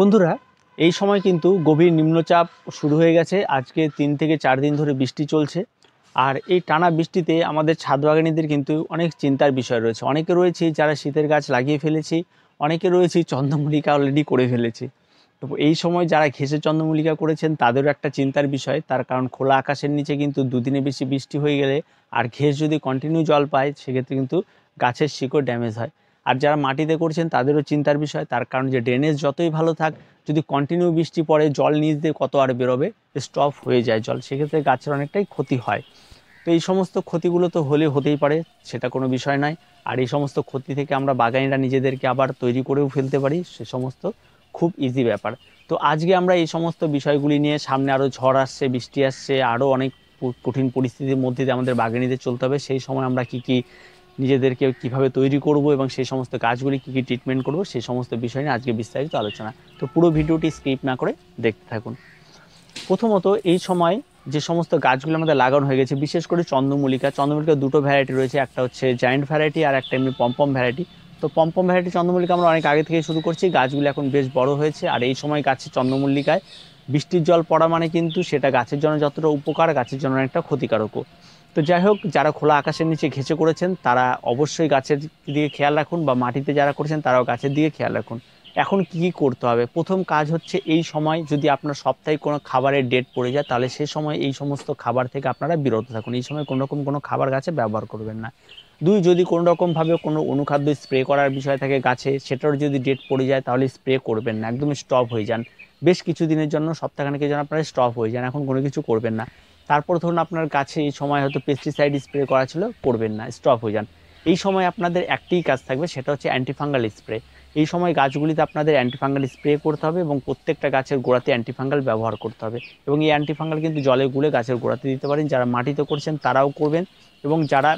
বন্ধুরা এই সময় কিন্তু গভীর নিম্নচাপ শুরু হয়ে গেছে আজকে তিন থেকে চার দিন ধরে বৃষ্টি চলছে আর এই টানা বৃষ্টিতে আমাদের ছাদ বাগানিদের কিন্তু অনেক চিন্তার বিষয় রয়েছে অনেকে রয়েছে যারা শীতের গাছ লাগিয়ে ফেলেছি অনেকে রয়েছে চন্দ্রমল্লিকা অলরেডি করে ফেলেছে তো এই সময় যারা ঘেসে চন্দ্রমল্লিকা করেছেন তাদেরও একটা চিন্তার বিষয় তার কারণ খোলা আকাশের নিচে কিন্তু দুদিনে বেশি বৃষ্টি হয়ে গেলে আর ঘেস যদি কন্টিনিউ জল পায় সেক্ষেত্রে কিন্তু গাছের শিকড় ড্যামেজ হয় আর যারা মাটিতে করছেন তাদেরও চিন্তার বিষয় তার কারণ যে ড্রেনেজ যতই ভালো থাক যদি কন্টিনিউ বৃষ্টি পড়ে জল নিচ দিয়ে কত আর বেরোবে স্টপ হয়ে যায় জল সেক্ষেত্রে গাছের অনেকটাই ক্ষতি হয় তো এই সমস্ত ক্ষতিগুলো তো হলে হতেই পারে সেটা কোনো বিষয় নয় আর এই সমস্ত ক্ষতি থেকে আমরা বাগানিরা নিজেদেরকে আবার তৈরি করেও ফেলতে পারি সে সমস্ত খুব ইজি ব্যাপার তো আজকে আমরা এই সমস্ত বিষয়গুলি নিয়ে সামনে আরও ঝড় আসছে বৃষ্টি আসছে আরও অনেক কঠিন পরিস্থিতির মধ্যে দিয়ে আমাদের বাগানিতে চলতে হবে সেই সময় আমরা কি কি নিজেদেরকে কিভাবে তৈরি করব এবং সেই সমস্ত কাজগুলি কী কী ট্রিটমেন্ট করব সেই সমস্ত বিষয় নিয়ে আজকে বিস্তারিত আলোচনা তো পুরো ভিডিওটি স্কিপ না করে দেখতে থাকুন প্রথমত এই সময় যে সমস্ত গাছগুলো আমাদের লাগানো হয়ে গেছে বিশেষ করে চন্দ্রমল্লিকা চন্দ্রমল্লিকা দুটো ভ্যারাইটি রয়েছে একটা হচ্ছে জায়েন্ট ভ্যারাইটি আর একটা এমনি পম্পম ভ্যারাইটি তো পম্পম ভ্যারাইটি চন্দ্রমল্লিকা আমরা অনেক আগে থেকে শুরু করছি গাছগুলো এখন বেশ বড় হয়েছে আর এই সময় গাছে চন্দ্রমল্লিকায় বৃষ্টির জল পড়া মানে কিন্তু সেটা গাছের জন্য যতটা উপকার গাছের জন্য অনেকটা ক্ষতিকারকও তো যাই হোক যারা খোলা আকাশের নিচে ঘেঁচে করেছেন তারা অবশ্যই গাছের দিকে খেয়াল রাখুন বা মাটিতে যারা করেছেন তারাও গাছের দিকে খেয়াল রাখুন এখন কি কী করতে হবে প্রথম কাজ হচ্ছে এই সময় যদি আপনার সপ্তাহে কোনো খাবারের ডেট পড়ে যায় তাহলে সে সময় এই সমস্ত খাবার থেকে আপনারা বিরত থাকুন এই সময় কোনোরকম কোনো খাবার গাছে ব্যবহার করবেন না দুই যদি কোনো রকমভাবে কোনো অনুখাদ্য স্প্রে করার বিষয় থাকে গাছে সেটার যদি ডেট পড়ে যায় তাহলে স্প্রে করবেন না একদম স্টপ হয়ে যান বেশ কিছু দিনের জন্য সপ্তাহখানেকের জন্য আপনারা স্টপ হয়ে যান এখন কোনো কিছু করবেন না তারপর ধরুন আপনার গাছে এই সময় হয়তো পেস্টিসাইড স্প্রে করা ছিল করবেন না স্টপ হয়ে যান এই সময় আপনাদের একটিই কাজ থাকবে সেটা হচ্ছে অ্যান্টিফাঙ্গাল স্প্রে এই সময় গাছগুলিতে আপনাদের অ্যান্টিফাঙ্গাল স্প্রে করতে হবে এবং প্রত্যেকটা গাছের গোড়াতে অ্যান্টিফাঙ্গাল ব্যবহার করতে হবে এবং এই অ্যান্টিফাঙ্গাল কিন্তু জলে গুলে গাছের গোড়াতে দিতে পারেন যারা মাটিতে করছেন তারাও করবেন এবং যারা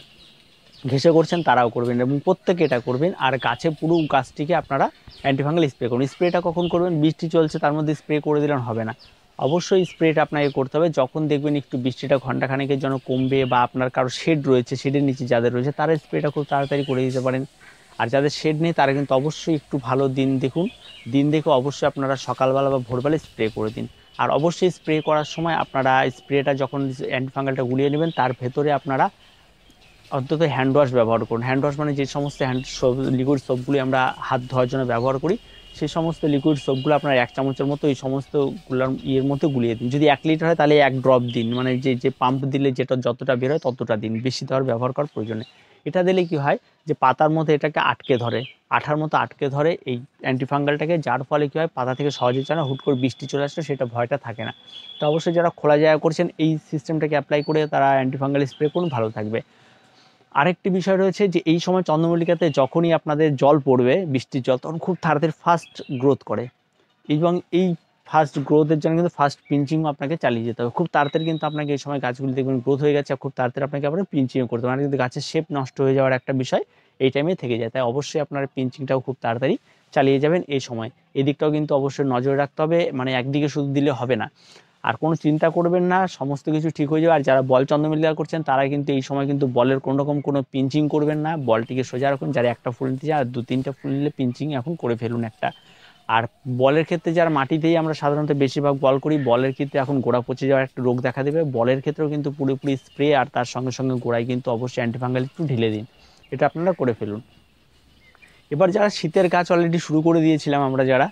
ঘেসে করছেন তারাও করবেন এবং প্রত্যেকে এটা করবেন আর গাছে পুরো গাছটিকে আপনারা অ্যান্টিফাঙ্গাল স্প্রে করুন স্প্রেটা কখন করবেন বৃষ্টি চলছে তার মধ্যে স্প্রে করে দিলেন হবে না অবশ্যই স্প্রেটা আপনাকে করতে হবে যখন দেখবেন একটু বৃষ্টিটা ঘন্টাখানেকের জন্য কমবে বা আপনার কারো শেড রয়েছে শেডের নিচে যাদের রয়েছে তারা স্প্রেটা খুব তাড়াতাড়ি করে দিতে পারেন আর যাদের শেড নেই তারা কিন্তু অবশ্যই একটু ভালো দিন দেখুন দিন দেখে অবশ্যই আপনারা সকালবেলা বা ভোরবেলা স্প্রে করে দিন আর অবশ্যই স্প্রে করার সময় আপনারা স্প্রেটা যখন অ্যান্টিফাঙ্গালটা গুলিয়ে নেবেন তার ভেতরে আপনারা অন্তত হ্যান্ড ওয়াশ ব্যবহার করুন হ্যান্ড ওয়াশ মানে যে সমস্ত হ্যান্ড লিকুইড সোপগুলি আমরা হাত ধোয়ার জন্য ব্যবহার করি সে সমস্ত লিকুইড সোপগুলো আপনার এক চামচের মতো এই সমস্ত গুলার ইয়ের মতো গুলিয়ে দিন যদি এক লিটার হয় তাহলে এক ড্রপ দিন মানে যে যে পাম্প দিলে যেটা যতটা বের হয় ততটা দিন বেশি দেওয়ার ব্যবহার করার প্রয়োজনে এটা দিলে কি হয় যে পাতার মতো এটাকে আটকে ধরে আঠার মতো আটকে ধরে এই অ্যান্টিফাঙ্গালটাকে যার ফলে কী হয় পাতা থেকে সহজে যেন হুট করে বৃষ্টি চলে আসলে সেটা ভয়টা থাকে না তো অবশ্যই যারা খোলা জায়গা করছেন এই সিস্টেমটাকে অ্যাপ্লাই করে তারা অ্যান্টিফাঙ্গাল স্প্রে করুন ভালো থাকবে আরেকটি বিষয় রয়েছে যে এই সময় চন্দ্রমল্লিকাতে যখনই আপনাদের জল পড়বে বৃষ্টির জল তখন খুব তাড়াতাড়ি ফাস্ট গ্রোথ করে এবং এই ফাস্ট গ্রোথের জন্য কিন্তু ফাস্ট পিঞ্চিংও আপনাকে চালিয়ে যেতে হবে খুব তাড়াতাড়ি কিন্তু আপনাকে এই সময় গাছগুলি দেখবেন গ্রোথ হয়ে গেছে খুব তাড়াতাড়ি আপনাকে আবার পিঞ্চিংও করতে হবে মানে কিন্তু গাছের শেপ নষ্ট হয়ে যাওয়ার একটা বিষয় এই টাইমে থেকে যায় তাই অবশ্যই আপনার পিঞ্চিংটাও খুব তাড়াতাড়ি চালিয়ে যাবেন এই সময় এদিকটাও কিন্তু অবশ্যই নজর রাখতে হবে মানে একদিকে শুধু দিলে হবে না আর কোনো চিন্তা করবেন না সমস্ত কিছু ঠিক হয়ে যাবে আর যারা বল চন্দ্রমিল্লা করছেন তারা কিন্তু এই সময় কিন্তু বলের কোনো রকম কোনো পিঞ্চিং করবেন না বলটিকে সোজা রাখুন যারা একটা ফুল নিতে চান আর দু তিনটা ফুল নিলে পিঞ্চিং এখন করে ফেলুন একটা আর বলের ক্ষেত্রে যারা মাটিতেই আমরা সাধারণত বেশিরভাগ বল করি বলের ক্ষেত্রে এখন গোড়া পচে যাওয়ার একটা রোগ দেখা দেবে বলের ক্ষেত্রেও কিন্তু পুরোপুরি স্প্রে আর তার সঙ্গে সঙ্গে গোড়ায় কিন্তু অবশ্যই অ্যান্টিফাঙ্গাল একটু ঢেলে দিন এটা আপনারা করে ফেলুন এবার যারা শীতের গাছ অলরেডি শুরু করে দিয়েছিলাম আমরা যারা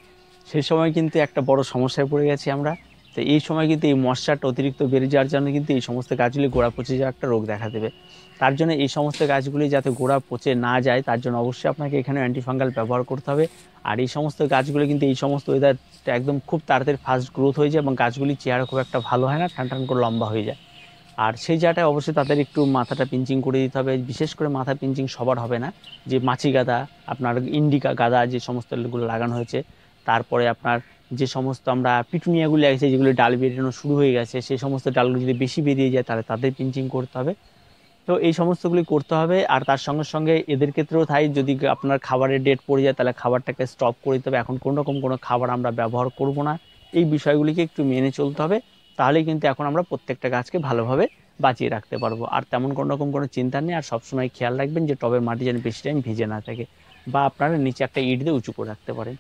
সেই সময় কিন্তু একটা বড় সমস্যায় পড়ে গেছি আমরা তো এই সময় কিন্তু এই মশাটা অতিরিক্ত বেড়ে যাওয়ার জন্য কিন্তু এই সমস্ত গাছগুলি গোড়া পচে যাওয়া একটা রোগ দেখা দেবে তার জন্য এই সমস্ত গাছগুলি যাতে গোড়া পচে না যায় তার জন্য অবশ্যই আপনাকে এখানে অ্যান্টিফাঙ্গাল ব্যবহার করতে হবে আর এই সমস্ত গাছগুলো কিন্তু এই সমস্ত ওয়েদারটা একদম খুব তাড়াতাড়ি ফাস্ট গ্রোথ হয়ে যায় এবং গাছগুলি চেহারা খুব একটা ভালো হয় না ঠান ঠান করে লম্বা হয়ে যায় আর সেই জায়গাটায় অবশ্যই তাদের একটু মাথাটা পিঞ্চিং করে দিতে হবে বিশেষ করে মাথা পিঞ্চিং সবার হবে না যে মাছি গাদা আপনার ইন্ডিকা গাদা যে সমস্তগুলো লাগানো হয়েছে তারপরে আপনার যে সমস্ত আমরা পিটুনিয়াগুলি আছে যেগুলো ডাল বেরোনো শুরু হয়ে গেছে সেই সমস্ত ডালগুলো যদি বেশি বেরিয়ে যায় তাহলে তাদের পিঞ্চিং করতে হবে তো এই সমস্তগুলি করতে হবে আর তার সঙ্গে সঙ্গে এদের ক্ষেত্রেও তাই যদি আপনার খাবারের ডেট পড়ে যায় তাহলে খাবারটাকে স্টপ করে দিতে হবে এখন কোনো রকম কোনো খাবার আমরা ব্যবহার করব না এই বিষয়গুলিকে একটু মেনে চলতে হবে তাহলেই কিন্তু এখন আমরা প্রত্যেকটা গাছকে ভালোভাবে বাঁচিয়ে রাখতে পারবো আর তেমন কোনো রকম কোনো চিন্তা নেই আর সবসময় খেয়াল রাখবেন যে টবের মাটি যেন বেশি টাইম ভিজে না থাকে বা আপনারা নিচে একটা ইট দিয়ে উঁচু করে রাখতে পারেন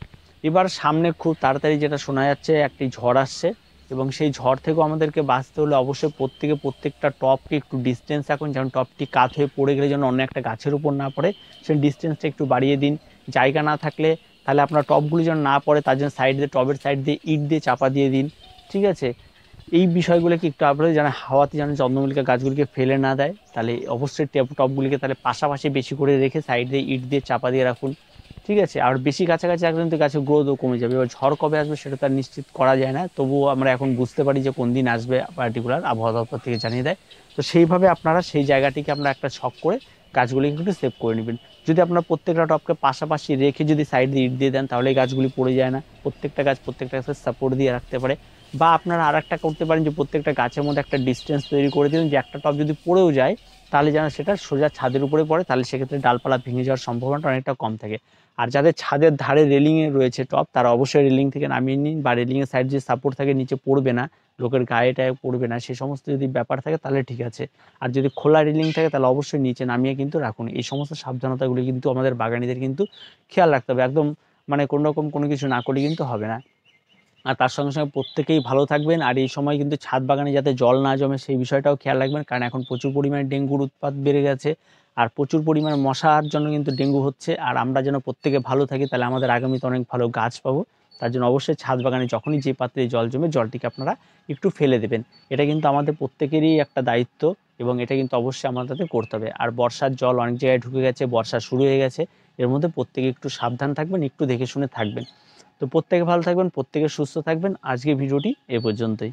এবার সামনে খুব তাড়াতাড়ি যেটা শোনা যাচ্ছে একটি ঝড় আসছে এবং সেই ঝড় থেকেও আমাদেরকে বাঁচতে হলে অবশ্যই প্রত্যেকে প্রত্যেকটা টপকে একটু ডিস্টেন্স রাখুন যেমন টপটি কাত হয়ে পড়ে গেলে যেন অন্য একটা গাছের উপর না পড়ে সেই ডিস্টেন্সটা একটু বাড়িয়ে দিন জায়গা না থাকলে তাহলে আপনার টপগুলি যেন না পড়ে তার জন্য সাইড দিয়ে টবের সাইড দিয়ে ইট দিয়ে চাপা দিয়ে দিন ঠিক আছে এই বিষয়গুলোকে একটু আপনাদের যেন হাওয়াতে যেন চন্দ্রমল্লিকা গাছগুলিকে ফেলে না দেয় তাহলে অবশ্যই টপগুলিকে তাহলে পাশাপাশি বেশি করে রেখে সাইড দিয়ে ইট দিয়ে চাপা দিয়ে রাখুন ঠিক আছে আর বেশি কাছাকাছি রাখলে কিন্তু গাছের গ্রোথও কমে যাবে এবার ঝড় কবে আসবে সেটা তার নিশ্চিত করা যায় না তবুও আমরা এখন বুঝতে পারি যে কোন দিন আসবে পার্টিকুলার আবহাওয়া দপ্তর থেকে জানিয়ে দেয় তো সেইভাবে আপনারা সেই জায়গাটিকে আপনারা একটা ছক করে গাছগুলিকে একটু সেভ করে নেবেন যদি আপনার প্রত্যেকটা টপকে পাশাপাশি রেখে যদি সাইড দিয়ে ইট দিয়ে দেন তাহলে গাছগুলি পড়ে যায় না প্রত্যেকটা গাছ প্রত্যেকটা গাছের সাপোর্ট দিয়ে রাখতে পারে বা আপনারা আর একটা করতে পারেন যে প্রত্যেকটা গাছের মধ্যে একটা ডিস্টেন্স তৈরি করে দিন যে একটা টপ যদি পড়েও যায় তাহলে যেন সেটা সোজা ছাদের উপরে পড়ে তাহলে সেক্ষেত্রে ডালপালা ভেঙে যাওয়ার সম্ভাবনাটা অনেকটা কম থাকে আর যাদের ছাদের ধারে রেলিংয়ে রয়েছে টপ তারা অবশ্যই রেলিং থেকে নামিয়ে নিন বা রেলিংয়ের সাইড যে সাপোর্ট থাকে নিচে পড়বে না লোকের গায়েটায় পড়বে না সে সমস্ত যদি ব্যাপার থাকে তাহলে ঠিক আছে আর যদি খোলা রেলিং থাকে তাহলে অবশ্যই নিচে নামিয়ে কিন্তু রাখুন এই সমস্ত সাবধানতাগুলি কিন্তু আমাদের বাগানিদের কিন্তু খেয়াল রাখতে হবে একদম মানে কোনোরকম কোনো কিছু না করলে কিন্তু হবে না আর তার সঙ্গে সঙ্গে প্রত্যেকেই ভালো থাকবেন আর এই সময় কিন্তু ছাদ বাগানে যাতে জল না জমে সেই বিষয়টাও খেয়াল রাখবেন কারণ এখন প্রচুর পরিমাণে ডেঙ্গুর উৎপাত বেড়ে গেছে আর প্রচুর পরিমাণে মশার জন্য কিন্তু ডেঙ্গু হচ্ছে আর আমরা যেন প্রত্যেকে ভালো থাকি তাহলে আমাদের আগামীতে অনেক ভালো গাছ পাবো তার জন্য অবশ্যই ছাদ বাগানে যখনই যে পাত্রে জল জমে জলটিকে আপনারা একটু ফেলে দেবেন এটা কিন্তু আমাদের প্রত্যেকেরই একটা দায়িত্ব এবং এটা কিন্তু অবশ্যই আমাদের করতে হবে আর বর্ষার জল অনেক জায়গায় ঢুকে গেছে বর্ষা শুরু হয়ে গেছে এর মধ্যে প্রত্যেকে একটু সাবধান থাকবেন একটু দেখে শুনে থাকবেন তো প্রত্যেকে ভালো থাকবেন প্রত্যেকে সুস্থ থাকবেন আজকে ভিডিওটি এ পর্যন্তই